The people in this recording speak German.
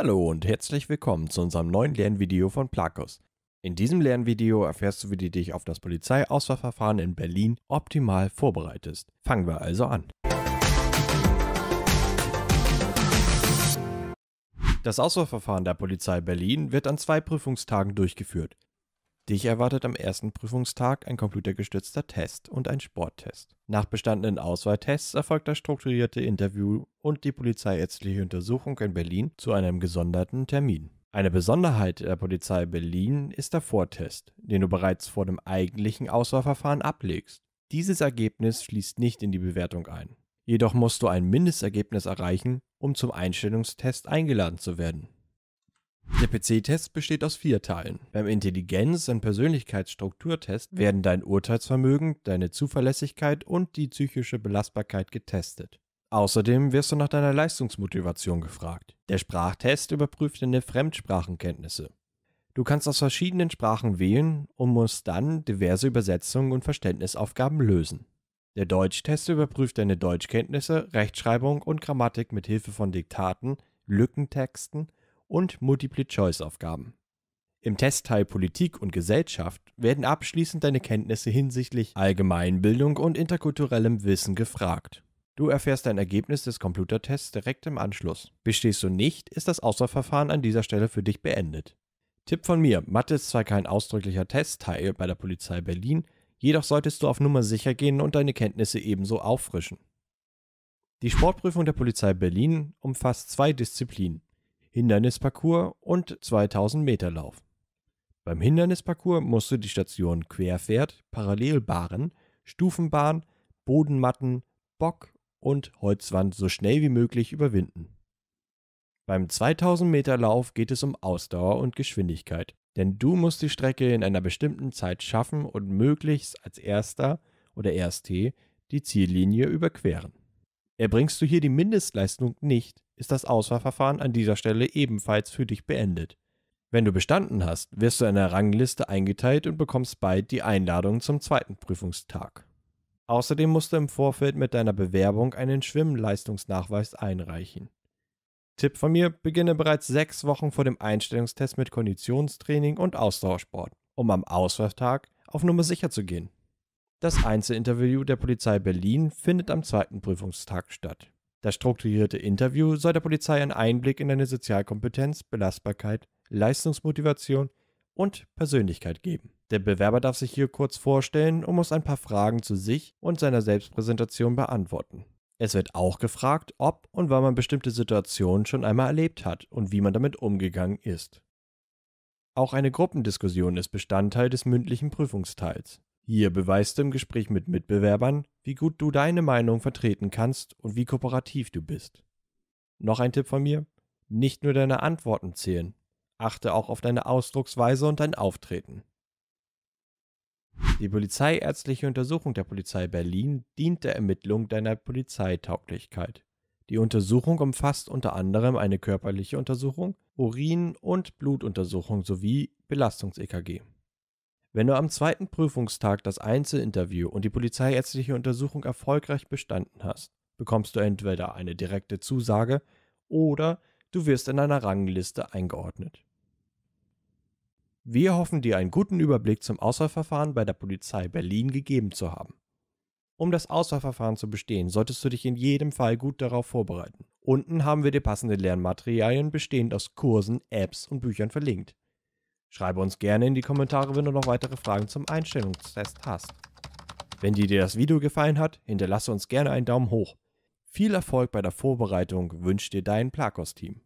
Hallo und herzlich willkommen zu unserem neuen Lernvideo von Plakus. In diesem Lernvideo erfährst du, wie du dich auf das Polizeiauswahlverfahren in Berlin optimal vorbereitest. Fangen wir also an. Das Auswahlverfahren der Polizei Berlin wird an zwei Prüfungstagen durchgeführt. Dich erwartet am ersten Prüfungstag ein computergestützter Test und ein Sporttest. Nach bestandenen Auswahltests erfolgt das strukturierte Interview und die polizeiärztliche Untersuchung in Berlin zu einem gesonderten Termin. Eine Besonderheit der Polizei Berlin ist der Vortest, den du bereits vor dem eigentlichen Auswahlverfahren ablegst. Dieses Ergebnis schließt nicht in die Bewertung ein. Jedoch musst du ein Mindestergebnis erreichen, um zum Einstellungstest eingeladen zu werden. Der PC-Test besteht aus vier Teilen. Beim Intelligenz- und Persönlichkeitsstrukturtest mhm. werden dein Urteilsvermögen, deine Zuverlässigkeit und die psychische Belastbarkeit getestet. Außerdem wirst du nach deiner Leistungsmotivation gefragt. Der Sprachtest überprüft deine Fremdsprachenkenntnisse. Du kannst aus verschiedenen Sprachen wählen und musst dann diverse Übersetzungen und Verständnisaufgaben lösen. Der Deutschtest überprüft deine Deutschkenntnisse, Rechtschreibung und Grammatik mit Hilfe von Diktaten, Lückentexten und Multiple-Choice-Aufgaben. Im Testteil Politik und Gesellschaft werden abschließend deine Kenntnisse hinsichtlich Allgemeinbildung und interkulturellem Wissen gefragt. Du erfährst dein Ergebnis des Computertests direkt im Anschluss. Bestehst du nicht, ist das Auswahlverfahren an dieser Stelle für dich beendet. Tipp von mir, Mathe ist zwar kein ausdrücklicher Testteil bei der Polizei Berlin, jedoch solltest du auf Nummer sicher gehen und deine Kenntnisse ebenso auffrischen. Die Sportprüfung der Polizei Berlin umfasst zwei Disziplinen, Hindernisparcours und 2000 Meter Lauf. Beim Hindernisparcours musst du die Station Querpferd, Parallelbahnen, Stufenbahn, Bodenmatten, Bock und Holzwand so schnell wie möglich überwinden. Beim 2000 Meter Lauf geht es um Ausdauer und Geschwindigkeit, denn du musst die Strecke in einer bestimmten Zeit schaffen und möglichst als erster oder erste die Ziellinie überqueren. Erbringst du hier die Mindestleistung nicht, ist das Auswahlverfahren an dieser Stelle ebenfalls für dich beendet. Wenn du bestanden hast, wirst du in der Rangliste eingeteilt und bekommst bald die Einladung zum zweiten Prüfungstag. Außerdem musst du im Vorfeld mit deiner Bewerbung einen Schwimmleistungsnachweis einreichen. Tipp von mir, beginne bereits sechs Wochen vor dem Einstellungstest mit Konditionstraining und Ausdauersport, um am Auswahltag auf Nummer sicher zu gehen. Das Einzelinterview der Polizei Berlin findet am zweiten Prüfungstag statt. Das strukturierte Interview soll der Polizei einen Einblick in deine Sozialkompetenz, Belastbarkeit, Leistungsmotivation und Persönlichkeit geben. Der Bewerber darf sich hier kurz vorstellen und muss ein paar Fragen zu sich und seiner Selbstpräsentation beantworten. Es wird auch gefragt, ob und wann man bestimmte Situationen schon einmal erlebt hat und wie man damit umgegangen ist. Auch eine Gruppendiskussion ist Bestandteil des mündlichen Prüfungsteils. Hier beweist du im Gespräch mit Mitbewerbern, wie gut du deine Meinung vertreten kannst und wie kooperativ du bist. Noch ein Tipp von mir: Nicht nur deine Antworten zählen, achte auch auf deine Ausdrucksweise und dein Auftreten. Die polizeiärztliche Untersuchung der Polizei Berlin dient der Ermittlung deiner Polizeitauglichkeit. Die Untersuchung umfasst unter anderem eine körperliche Untersuchung, Urin- und Blutuntersuchung sowie Belastungs-EKG. Wenn du am zweiten Prüfungstag das Einzelinterview und die polizeiärztliche Untersuchung erfolgreich bestanden hast, bekommst du entweder eine direkte Zusage oder du wirst in einer Rangliste eingeordnet. Wir hoffen, dir einen guten Überblick zum Auswahlverfahren bei der Polizei Berlin gegeben zu haben. Um das Auswahlverfahren zu bestehen, solltest du dich in jedem Fall gut darauf vorbereiten. Unten haben wir dir passende Lernmaterialien bestehend aus Kursen, Apps und Büchern verlinkt. Schreibe uns gerne in die Kommentare, wenn du noch weitere Fragen zum Einstellungstest hast. Wenn dir das Video gefallen hat, hinterlasse uns gerne einen Daumen hoch. Viel Erfolg bei der Vorbereitung wünscht dir dein Plakos-Team.